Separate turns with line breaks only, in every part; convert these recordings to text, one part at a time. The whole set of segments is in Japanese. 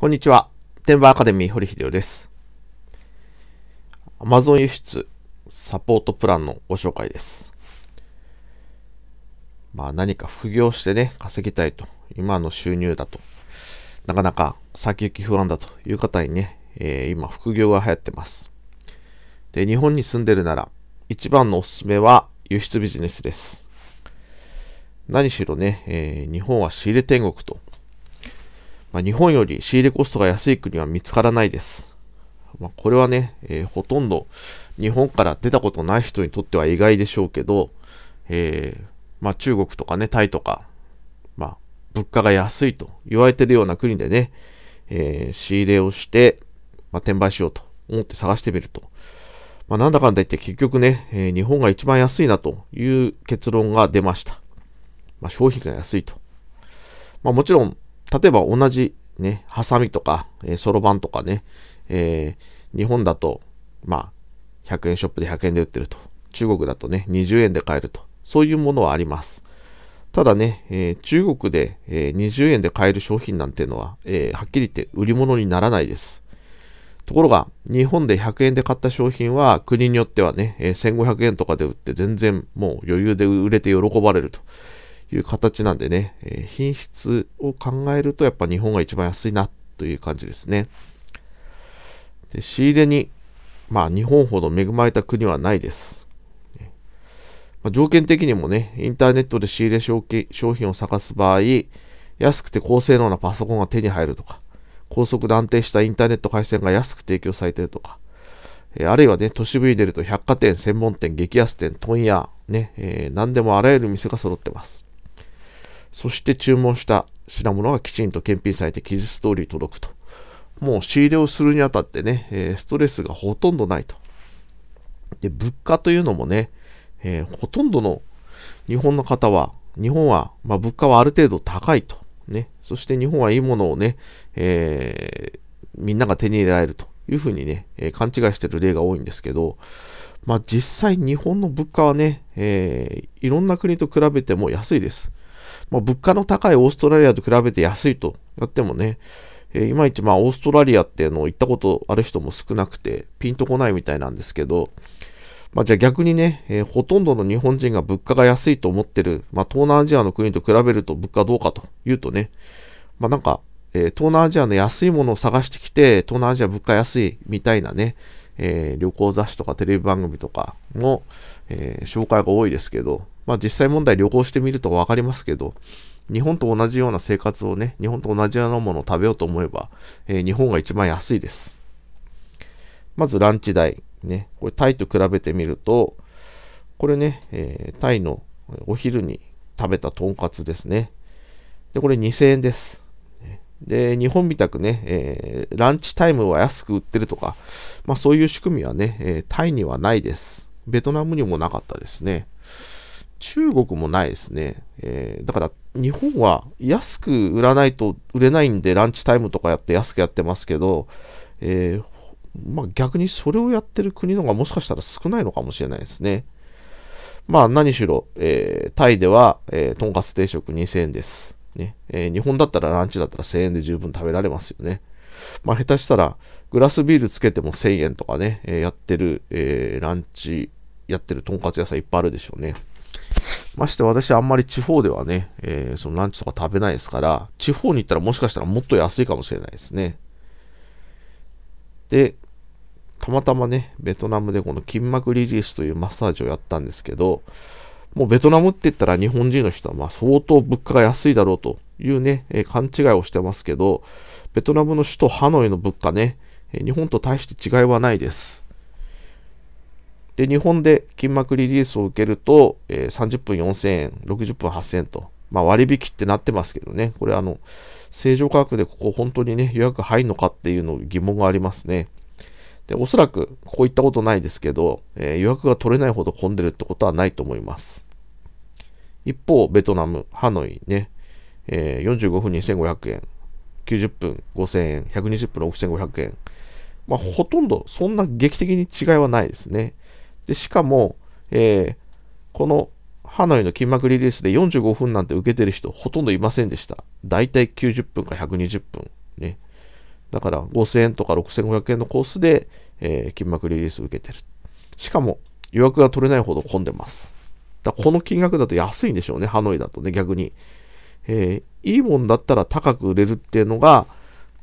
こんにちは。テンバーアカデミー堀秀夫です。アマゾン輸出サポートプランのご紹介です。まあ何か副業してね、稼ぎたいと、今の収入だと、なかなか先行き不安だという方にね、えー、今副業が流行ってます。で、日本に住んでるなら、一番のおすすめは輸出ビジネスです。何しろね、えー、日本は仕入れ天国とまあ、日本より仕入れコストが安い国は見つからないです。まあ、これはね、えー、ほとんど日本から出たことない人にとっては意外でしょうけど、えー、まあ、中国とかね、タイとか、まあ、物価が安いと言われてるような国でね、えー、仕入れをして、まあ、転売しようと思って探してみると。まあ、なんだかんだ言って結局ね、えー、日本が一番安いなという結論が出ました。まあ、商品が安いと。まあ、もちろん、例えば同じね、ハサミとか、そろばんとかね、えー、日本だと、まあ、100円ショップで100円で売ってると。中国だとね、20円で買えると。そういうものはあります。ただね、えー、中国で、えー、20円で買える商品なんていうのは、えー、はっきり言って売り物にならないです。ところが、日本で100円で買った商品は、国によってはね、えー、1500円とかで売って全然もう余裕で売れて喜ばれるという形なんでね、えー、品質を考えるとやっぱ日本が一番安いなという感じですね。で仕入れに、まあ日本ほど恵まれた国はないです。まあ、条件的にもね、インターネットで仕入れ商品を探す場合、安くて高性能なパソコンが手に入るとか、高速で安定したインターネット回線が安く提供されているとか、えー、あるいはね、都市部に出ると百貨店、専門店、激安店、問屋、ね、えー、何でもあらゆる店が揃ってます。そして注文した品物がきちんと検品されてトー通り届くと。もう仕入れをするにあたってね、えストレスがほとんどないと。で、物価というのもね、えー、ほとんどの日本の方は、日本は、まあ、物価はある程度高いと。ね。そして日本はいいものをね、えー、みんなが手に入れられるというふうにね、えー、勘違いしてる例が多いんですけど、まあ実際日本の物価はね、えー、いろんな国と比べても安いです。まあ、物価の高いオーストラリアと比べて安いとやってもね、えー、いまいちまあオーストラリアっていうのを行ったことある人も少なくてピンとこないみたいなんですけど、まあ、じゃあ逆にね、えー、ほとんどの日本人が物価が安いと思ってる、まあ、東南アジアの国と比べると物価どうかというとね、まあ、なんか、えー、東南アジアの安いものを探してきて、東南アジア物価安いみたいなね、えー、旅行雑誌とかテレビ番組とかの、え紹介が多いですけど、まあ実際問題旅行してみるとわかりますけど、日本と同じような生活をね、日本と同じようなものを食べようと思えば、えー、日本が一番安いです。まずランチ代。ね、これタイと比べてみると、これね、えー、タイのお昼に食べたとんかつですね。で、これ2000円です。で、日本みたくね、えー、ランチタイムは安く売ってるとか、まあそういう仕組みはね、えー、タイにはないです。ベトナムにもなかったですね。中国もないですね。えー、だから日本は安く売らないと売れないんでランチタイムとかやって安くやってますけど、えー、まあ、逆にそれをやってる国の方がもしかしたら少ないのかもしれないですね。まあ何しろ、えー、タイでは、えとんかつ定食2000円です、ねえ日本だったらランチだったら1000円で十分食べられますよね。まあ、下手したらグラスビールつけても1000円とかね、えやってる、えランチやってるとんかつ屋さんいっぱいあるでしょうね。まして私あんまり地方ではね、えー、そのランチとか食べないですから、地方に行ったらもしかしたらもっと安いかもしれないですね。で、たまたまね、ベトナムでこの筋膜リリースというマッサージをやったんですけど、もうベトナムって言ったら日本人の人はまあ相当物価が安いだろうというね、えー、勘違いをしてますけど、ベトナムの首都ハノイの物価ね、え日本と大して違いはないです。で、日本で筋膜リリースを受けると、えー、30分4000円、60分8000円と、まあ、割引ってなってますけどね、これあの、正常価格でここ本当にね、予約入るのかっていうの疑問がありますね。で、おそらく、ここ行ったことないですけど、えー、予約が取れないほど混んでるってことはないと思います。一方、ベトナム、ハノイね、えー、45分2500円、90分5000円、120分6500円。まあ、ほとんどそんな劇的に違いはないですね。でしかも、えー、このハノイの筋膜リリースで45分なんて受けてる人ほとんどいませんでした。だいたい90分か120分。ね。だから5000円とか6500円のコースで、えー、筋膜リリース受けてる。しかも予約が取れないほど混んでます。だこの金額だと安いんでしょうね、ハノイだとね、逆に。えー、いいもんだったら高く売れるっていうのが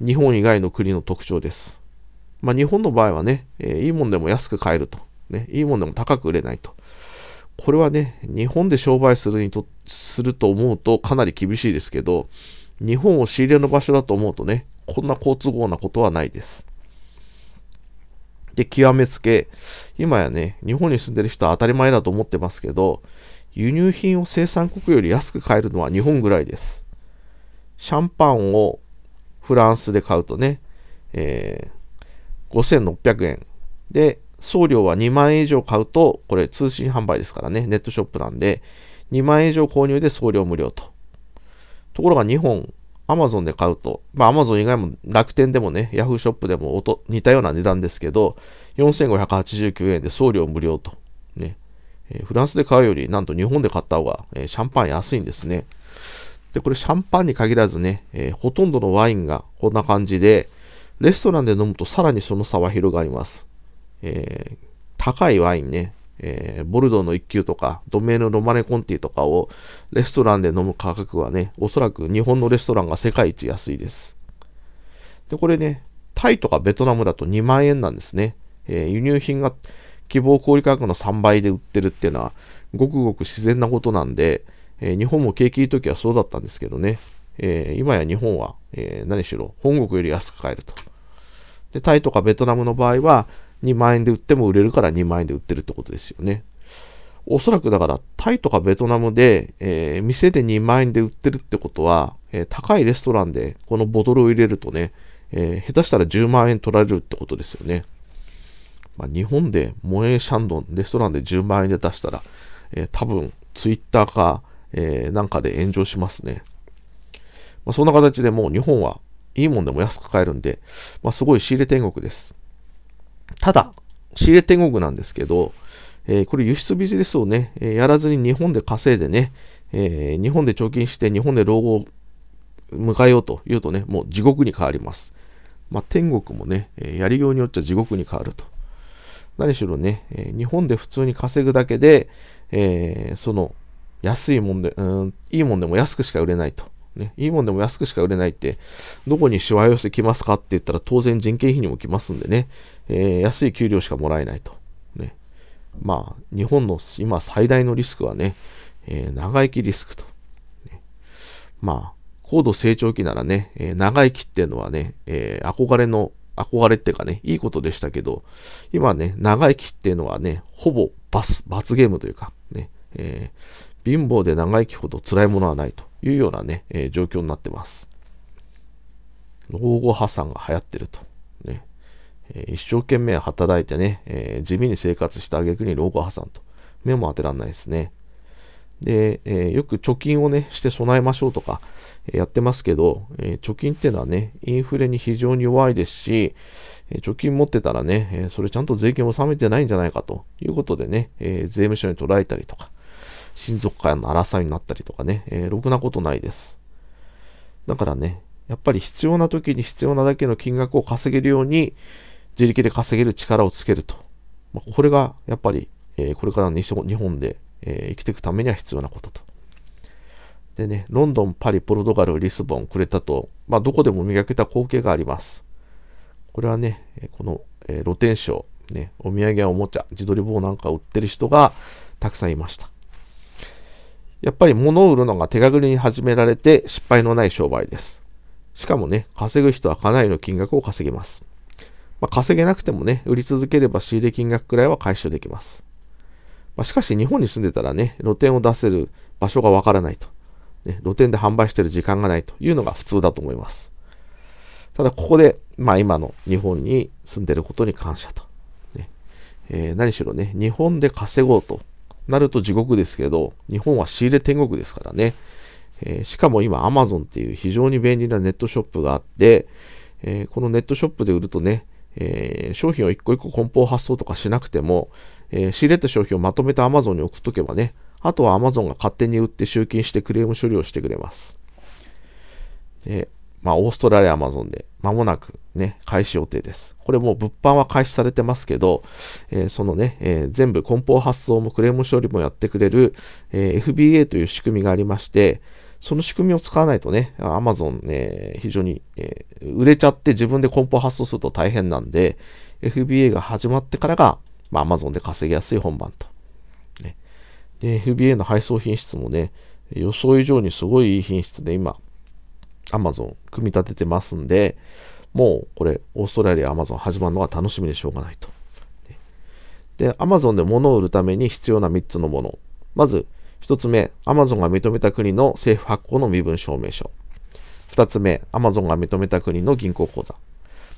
日本以外の国の特徴です。まあ、日本の場合はね、えー、いいもんでも安く買えると。ね、いいものでも高く売れないと。これはね、日本で商売するにと、すると思うとかなり厳しいですけど、日本を仕入れの場所だと思うとね、こんな好都合なことはないです。で、極めつけ、今やね、日本に住んでる人は当たり前だと思ってますけど、輸入品を生産国より安く買えるのは日本ぐらいです。シャンパンをフランスで買うとね、えー、5600円で、送料は2万円以上買うと、これ通信販売ですからね、ネットショップなんで、2万円以上購入で送料無料と。ところが2本、アマゾンで買うと、まあアマゾン以外も楽天でもね、ヤフーショップでも似たような値段ですけど、4589円で送料無料と。ね。えー、フランスで買うより、なんと日本で買った方が、えー、シャンパン安いんですね。で、これシャンパンに限らずね、えー、ほとんどのワインがこんな感じで、レストランで飲むとさらにその差は広がります。えー、高いワインね、えー、ボルドーの一級とか、ドメーヌ・ロマネ・コンティとかをレストランで飲む価格はね、おそらく日本のレストランが世界一安いです。で、これね、タイとかベトナムだと2万円なんですね。えー、輸入品が希望小売価格の3倍で売ってるっていうのは、ごくごく自然なことなんで、えー、日本も景気いい時はそうだったんですけどね、えー、今や日本は、え何しろ本国より安く買えると。で、タイとかベトナムの場合は、2万円で売っても売れるから2万円で売ってるってことですよね。おそらくだからタイとかベトナムで、えー、店で2万円で売ってるってことは、えー、高いレストランでこのボトルを入れるとね、えー、下手したら10万円取られるってことですよね。まあ、日本でモエシャンドンレストランで10万円で出したら、えー、多分ツイッターか、えなんかで炎上しますね。まあ、そんな形でもう日本はいいもんでも安く買えるんで、まあ、すごい仕入れ天国です。ただ、仕入れ天国なんですけど、えー、これ輸出ビジネスをね、えやらずに日本で稼いでね、えー、日本で貯金して日本で老後を迎えようというとね、もう地獄に変わります。まあ、天国もね、えやりようによっちゃ地獄に変わると。何しろね、え日本で普通に稼ぐだけで、えー、その安いもんで、うん、いいもんでも安くしか売れないと。ね、いいもんでも安くしか売れないって、どこにしわ寄せきますかって言ったら当然人件費にもきますんでね、えー、安い給料しかもらえないと。ね、まあ、日本の今最大のリスクはね、えー、長生きリスクと。ね、まあ、高度成長期ならね、えー、長生きっていうのはね、え憧れの、憧れっていうかね、いいことでしたけど、今ね、長生きっていうのはね、ほぼ罰罰ゲームというか、ね、え貧乏で長生きほど辛いものはないと。いうようなね、えー、状況になってます。老後破産が流行ってると。ねえー、一生懸命働いてね、えー、地味に生活したくに老後破産と。目も当てらんないですね。で、えよく貯金をね、して備えましょうとか、えやってますけど、え貯金っていうのはね、インフレに非常に弱いですし、え貯金持ってたらね、えそれちゃんと税金を納めてないんじゃないかということでね、え税務署に捉えたりとか、親族間の争いになったりとかね、えー、ろくなことないです。だからね、やっぱり必要な時に必要なだけの金額を稼げるように、自力で稼げる力をつけると。まあ、これが、やっぱり、えー、これからの日本で、えー、生きていくためには必要なことと。でね、ロンドン、パリ、ポルトガル、リスボン、クレタと、まあ、どこでも磨けた光景があります。これはね、この、えー、露天商、ね、お土産やおもちゃ、自撮り棒なんか売ってる人がたくさんいました。やっぱり物を売るのが手軽に始められて失敗のない商売です。しかもね、稼ぐ人はかなりの金額を稼げます。まあ、稼げなくてもね、売り続ければ仕入れ金額くらいは回収できます。まあ、しかし日本に住んでたらね、露店を出せる場所がわからないと、ね。露店で販売してる時間がないというのが普通だと思います。ただここで、まあ今の日本に住んでることに感謝と。ねえー、何しろね、日本で稼ごうとなると地獄ですけど、日本は仕入れ天国ですからね。えー、しかも今 Amazon っていう非常に便利なネットショップがあって、えー、このネットショップで売るとね、えー、商品を一個一個梱包発送とかしなくても、え仕入れた商品をまとめて Amazon に送っとけばね、あとは Amazon が勝手に売って集金してクレーム処理をしてくれます。でまあ、オーストラリア、アマゾンで、まもなくね、開始予定です。これもう物販は開始されてますけど、えー、そのね、えー、全部梱包発送もクレーム処理もやってくれる、えー、FBA という仕組みがありまして、その仕組みを使わないとね、Amazon ね、非常に、え売れちゃって自分で梱包発送すると大変なんで、FBA が始まってからが、まあ、Amazon で稼ぎやすい本番と。ね、で、FBA の配送品質もね、予想以上にすごいいい品質で今、Amazon 組み立ててますんで、もうこれ、オーストラリア、Amazon 始まるのが楽しみでしょうがないと。で、Amazon で物を売るために必要な3つのもの。まず、1つ目、Amazon が認めた国の政府発行の身分証明書。2つ目、Amazon が認めた国の銀行口座。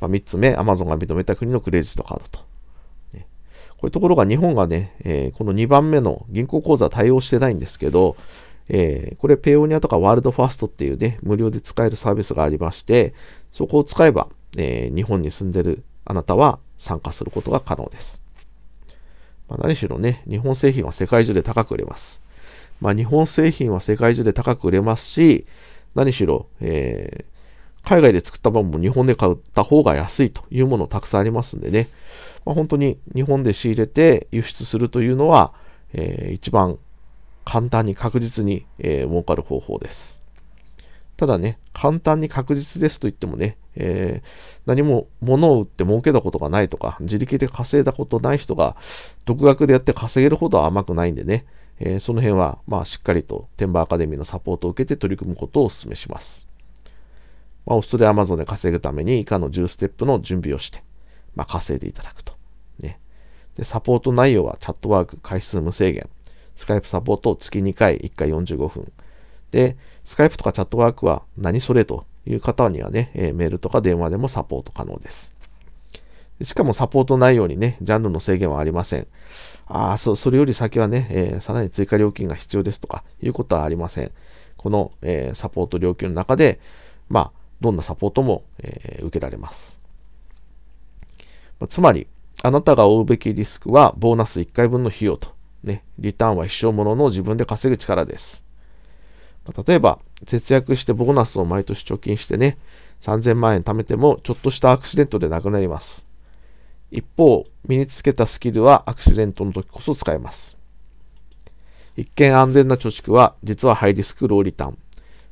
まあ、3つ目、Amazon が認めた国のクレジットカードと。ね、これところが日本がね、えー、この2番目の銀行口座対応してないんですけど、えー、これペオニアとかワールドファーストっていうね、無料で使えるサービスがありまして、そこを使えば、えー、日本に住んでるあなたは参加することが可能です。まあ、何しろね、日本製品は世界中で高く売れます。まあ、日本製品は世界中で高く売れますし、何しろ、えー、海外で作ったのも日本で買った方が安いというものたくさんありますんでね、まあ、本当に日本で仕入れて輸出するというのは、えー、一番簡単に確実に、えー、儲かる方法です。ただね、簡単に確実ですと言ってもね、えー、何も物を売って儲けたことがないとか、自力で稼いだことない人が独学でやって稼げるほど甘くないんでね、えー、その辺は、まあ、しっかりとテンバーアカデミーのサポートを受けて取り組むことをお勧めします。まあ、オーストラリアマゾンで稼ぐために以下の10ステップの準備をして、まあ、稼いでいただくと。ね。で、サポート内容はチャットワーク回数無制限。スカイプサポート月2回、1回45分。で、スカイプとかチャットワークは何それという方にはね、えメールとか電話でもサポート可能です。しかもサポート内容にね、ジャンルの制限はありません。ああ、そそれより先はね、えー、さらに追加料金が必要ですとかいうことはありません。この、えー、サポート料金の中で、まあ、どんなサポートも、えー、受けられます。つまり、あなたが負うべきリスクは、ボーナス1回分の費用とね、リターンは一生ものの自分で稼ぐ力です。例えば、節約してボーナスを毎年貯金してね、3000万円貯めても、ちょっとしたアクシデントでなくなります。一方、身につけたスキルはアクシデントの時こそ使えます。一見安全な貯蓄は、実はハイリスクローリターン。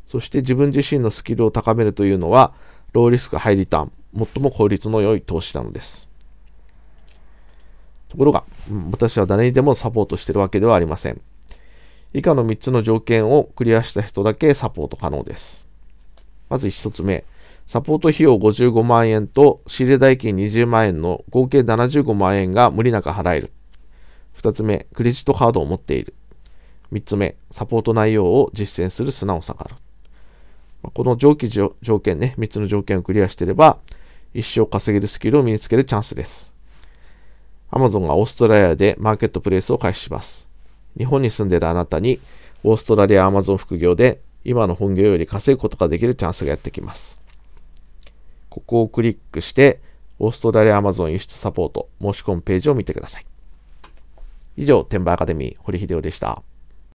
そして自分自身のスキルを高めるというのは、ローリスクハイリターン、最も効率の良い投資なのです。ところが、うん、私は誰にでもサポートしてるわけではありません。以下の3つの条件をクリアした人だけサポート可能です。まず1つ目、サポート費用55万円と仕入れ代金20万円の合計75万円が無理なく払える。2つ目、クレジットカードを持っている。3つ目、サポート内容を実践する素直さがある。この上記条件ね、3つの条件をクリアしていれば、一生稼げるスキルを身につけるチャンスです。Amazon がオーストラリアでマーケットプレイスを開始します。日本に住んでいるあなたに、オーストラリア Amazon 副業で今の本業より稼ぐことができるチャンスがやってきます。ここをクリックして、オーストラリア Amazon 輸出サポート申し込むページを見てください。以上、転売アカデミー、堀秀夫でした。